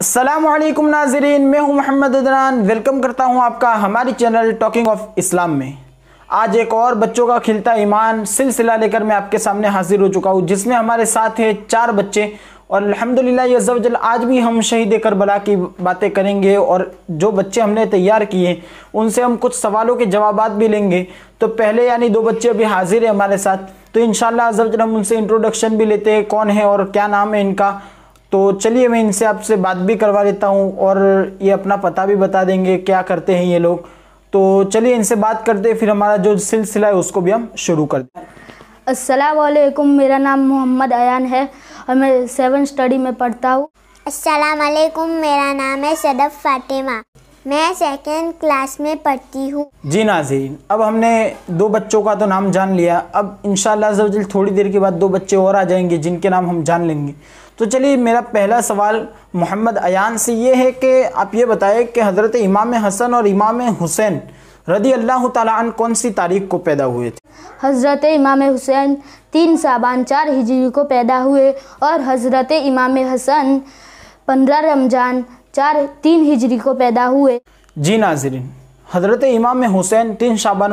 असलम नाजरीन मैं हूं मोहम्मद अदनान वेलकम करता हूं आपका हमारे चैनल टॉकिंग ऑफ इस्लाम में आज एक और बच्चों का खिलता ईमान सिलसिला लेकर मैं आपके सामने हाजिर हो चुका हूं जिसमें हमारे साथ है चार बच्चे और अल्हम्दुलिल्लाह यज्जल आज भी हम शहीद करबला की बातें करेंगे और जो बच्चे हमने तैयार किए उनसे हम कुछ सवालों के जवाब भी लेंगे तो पहले यानी दो बच्चे अभी हाजिर हैं हमारे साथ तो इन जल हम उनसे इंट्रोडक्शन भी लेते हैं कौन है और क्या नाम है इनका तो चलिए मैं इनसे आपसे बात भी करवा लेता हूँ और ये अपना पता भी बता देंगे क्या करते हैं ये लोग तो चलिए इनसे बात करते हैं फिर हमारा जो सिलसिला है उसको भी हम शुरू कर दें असलकुम मेरा नाम मोहम्मद अयान है और मैं सेवन स्टडी में पढ़ता हूँ असलकुम मेरा नाम है सदफ़ फातिमा मैं सेकेंड क्लास में पढ़ती हूँ जी नाजरीन अब हमने दो बच्चों का तो नाम जान लिया अब इन शजल थोड़ी देर के बाद दो बच्चे और आ जाएंगे जिनके नाम हम जान लेंगे तो चलिए मेरा पहला सवाल मोहम्मद अयान से ये है कि आप ये बताए कि हज़रत इमाम हसन और इमाम हुसैन रदी अल्लाह तन कौन सी तारीख को पैदा हुए थे हज़रत इमाम हुसैन तीन साबान चार हिजरी को पैदा हुए और हज़रत इमाम हसन पंद्रह रमज़ान चार तीन हिजरी को पैदा हुए जी नाजरीन हज़रत इमाम हुसैन तीन शाबान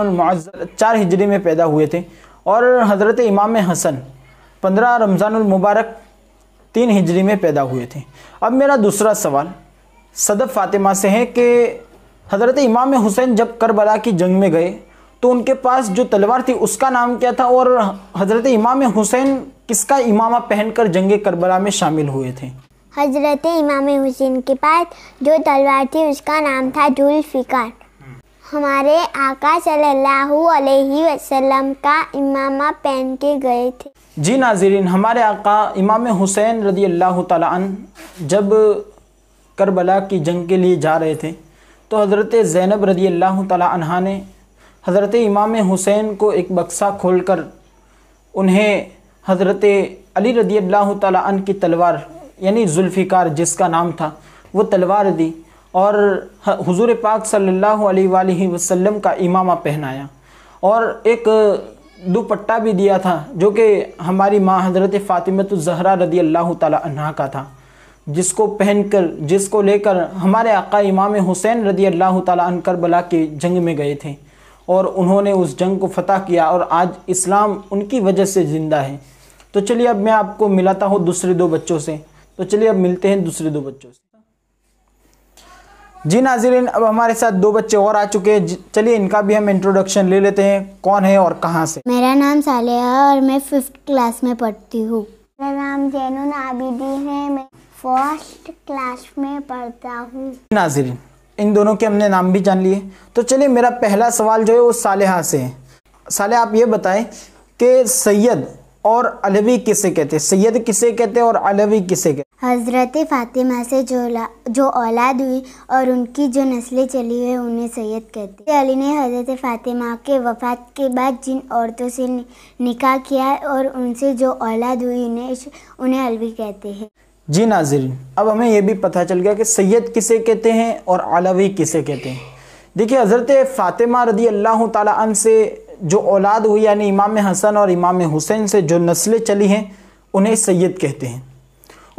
चार हिजरी में पैदा हुए थे और हज़रत इमाम हसन पंद्रह रमज़ानमबारक तीन हिजरी में पैदा हुए थे अब मेरा दूसरा सवाल सदफ़ फ़ातिमा से है कि हज़रत इमाम हुसैन जब करबला की जंग में गए तो उनके पास जो तलवार थी उसका नाम क्या था और हज़रत इमाम हुसैन किसका इमामा पहनकर जंग करबला में शामिल हुए थे हजरत इमाम हुसैन के पास जो तलवार थी उसका नाम था जुल्फ़िकार हमारे आका सल्लल्लाहु अलैहि वसल्लम का इमामा पहन के गए थे जी नाजरीन हमारे आका इमाम हुसैन रदी अल्लाह तन जब करबला की जंग के लिए जा रहे थे तो हज़रत ज़ैनब रदी अल्लाह तहा ने हज़रत इमाम हुसैन को एक बक्सा खोल कर उन्हें हज़रत अली रदी अल्लाह तन की तलवार यानी जुल्फ़िकार जिसका नाम था वो तलवार दी और हुजूर पाक सल्लल्लाहु अलैहि वसल्लम का इमामा पहनाया और एक दुपट्टा भी दिया था जो कि हमारी माँ हजरत फ़ातिमत जहरा रदी अल्लाह तह का था जिसको पहनकर जिसको लेकर हमारे आका इमाम हुसैन रदी अल्लाह तरबला के जंग में गए थे और उन्होंने उस जंग को फतह किया और आज इस्लाम उनकी वजह से ज़िंदा है तो चलिए अब मैं आपको मिलाता हूँ दूसरे दो बच्चों से तो चलिए अब मिलते हैं दूसरे दो बच्चों से जी नाजरीन अब हमारे साथ दो बच्चे और आ चुके हैं चलिए इनका भी हम इंट्रोडक्शन ले लेते हैं कौन है और कहाँ से मेरा नाम सालिया और मैं फिफ्थ क्लास में पढ़ती हूँ मेरा नाम जैन आबिदी है मैं फर्स्ट क्लास में पढ़ता हूँ नाजरीन इन दोनों के हमने नाम भी जान लिए तो चलिए मेरा पहला सवाल जो है वो सालेहा से है साले आप ये बताएं कि सैयद और अलवी किसे कहते हैं सैयद किसे कहते हैं और अलवी किसे कहते हज़रत फ़ातिमा से जो जो औलाद हुई और उनकी जो नस्लें चली हुई उन्हें सैयद कहते अली ने हज़रत फ़ातिमा के वफ़ात के बाद जिन औरतों से निकाह किया और उनसे जो औलाद हुई उन्हें उन्हें अलवी कहते हैं जी नाजरीन अब हमें यह भी पता चल गया कि सैयद किसे कहते हैं और अलवी किसे कहते हैं देखिए हज़रत फ़ातिमा रदी अल्लाह तन से जो औलाद हुई यानी इमाम हसन और इमाम हुसैन से जो नस्लें चली हैं उन्हें सैयद कहते हैं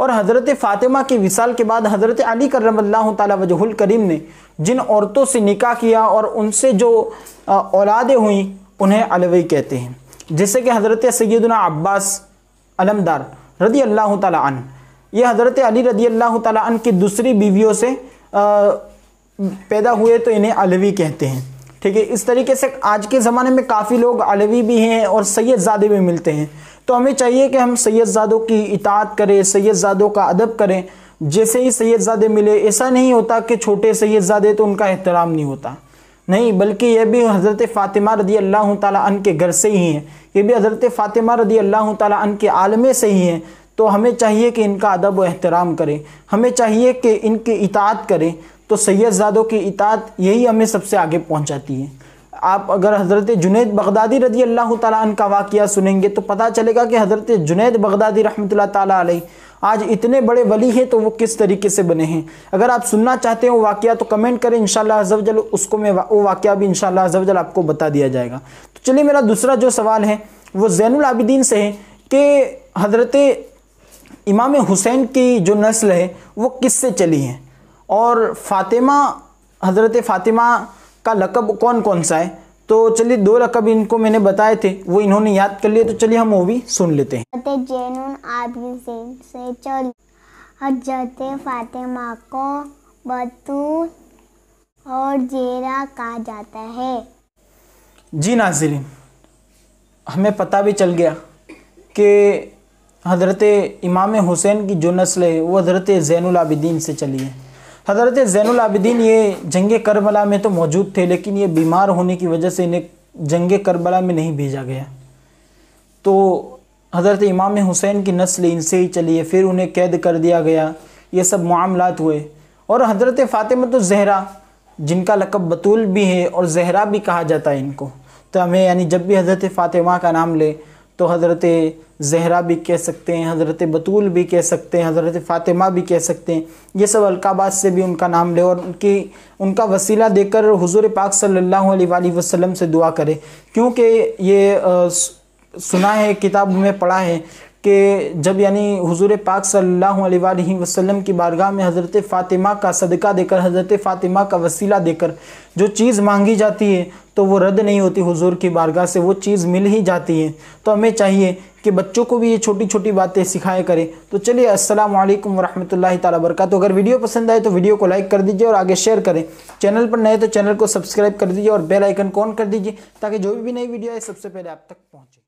और हज़रत फ़ातिमा के विसाल के बाद हज़रत अली करमल्ला तजहुल करीम ने जिन औरतों से निकाह किया और उनसे जो औलादें हुई उन्हें अलवी कहते हैं जैसे कि हज़रत सैदना अब्बास अलमदार रदी अल्लाह तन ये हज़रत अली रदी अल्लाह तन की दूसरी बीवियों से पैदा हुए तो इन्हें अलवी कहते हैं ठीक है इस तरीके से आज के ज़माने में काफ़ी लोग अलवी भी हैं और सैदजादे भी मिलते हैं तो हमें चाहिए कि हम सैदजादों की इतात करें सैदजादों का अदब करें जैसे ही सैदजादे मिले ऐसा नहीं होता कि छोटे सैदजादे तो उनका एहतराम नहीं होता नहीं बल्कि यह भी हज़रत फ़ातिमा रदी अल्लाह तन के घर से ही हैं ये भी हज़रत फ़ातिमा रदी अल्लाह तन के आलमे से ही हैं तो हमें चाहिए कि इनका अदब व एहतराम करें हमें चाहिए कि इनकी इतात करें तो सैयदजादों की इतात यही हमें सबसे आगे पहुंचाती है आप अगर हज़रत जुनेद बगदादी रदी अल्लाह तन का वाक़ सुनेंगे तो पता चलेगा कि हज़रत जुनेद बगदादी रहमत ताली आज इतने बड़े वली हैं तो वो किस तरीके से बने हैं अगर आप सुनना चाहते हो वाक़ तो कमेंट करें इन शजल उसको मैं वो वाक़ भी इन शजल आपको बता दिया जाएगा तो चलिए मेरा दूसरा जो सवाल है वो जैनुल आबिदीन से है कि हज़रत इमाम हुसैन की जो नस्ल है वो किस से चली है और फ़ातिमा हज़रत फ़ातिमा का लकब कौन कौन सा है तो चलिए दो लकब इनको मैंने बताए थे वो इन्होंने याद कर लिए तो चलिए हम वो भी सुन लेते हैं से हजरत फातिमा को बतूल और जेरा कहा जाता है जी नाजरीन हमें पता भी चल गया कि हज़रत इमाम हुसैन की जो नस्ल है वो हज़रत ज़ैनआबिदीन से चली है हज़रत ज़ैनुल आबिदीन ये जंग करबला में तो मौजूद थे लेकिन ये बीमार होने की वजह से इन्हें जंग करबला में नहीं भेजा गया तो हज़रत इमाम हुसैन की नस्ल इनसे ही चली है फिर उन्हें कैद कर दिया गया ये सब मामलात हुए और हज़रत फ़ातिमा तो जहरा जिनका लकब बतूल भी है और जहरा भी कहा जाता है इनको तो हमें यानी जब भी हज़रत फ़ातिमा का नाम ले तो हज़रत जहरा भी कह सकते हैं हज़रत बतूल भी कह सकते हैं हज़रत फ़ातिमा भी कह सकते हैं ये सब अलकाबाद से भी उनका नाम ले और उनकी उनका वसीला देकर हुजूर पाक सल्लल्लाहु अलैहि वसल्लम से दुआ करें क्योंकि ये सुना है किताब में पढ़ा है कि जब यानी हुजूर पाक सल्लल्लाहु अलैहि वसल्लम की बारगाह में हज़रत फ़ातिमा का सदका देकर हज़रत फ़ातिमा का वसीला देकर जो चीज़ मांगी जाती है तो वो रद्द नहीं होती हुजूर की बारगाह से वो चीज़ मिल ही जाती है तो हमें चाहिए कि बच्चों को भी ये छोटी छोटी बातें सिखाया करें तो चलिए अस्सलाम वालेकुम वरहमतुल्लाहि ताला तो अगर वीडियो पसंद आए तो वीडियो को लाइक कर दीजिए और आगे शेयर करें चैनल पर नए तो चैनल को सब्सक्राइब कर दीजिए और बेल आइकन को ऑन कर दीजिए ताकि जो भी नई वीडियो आए सबसे पहले आप तक पहुँचे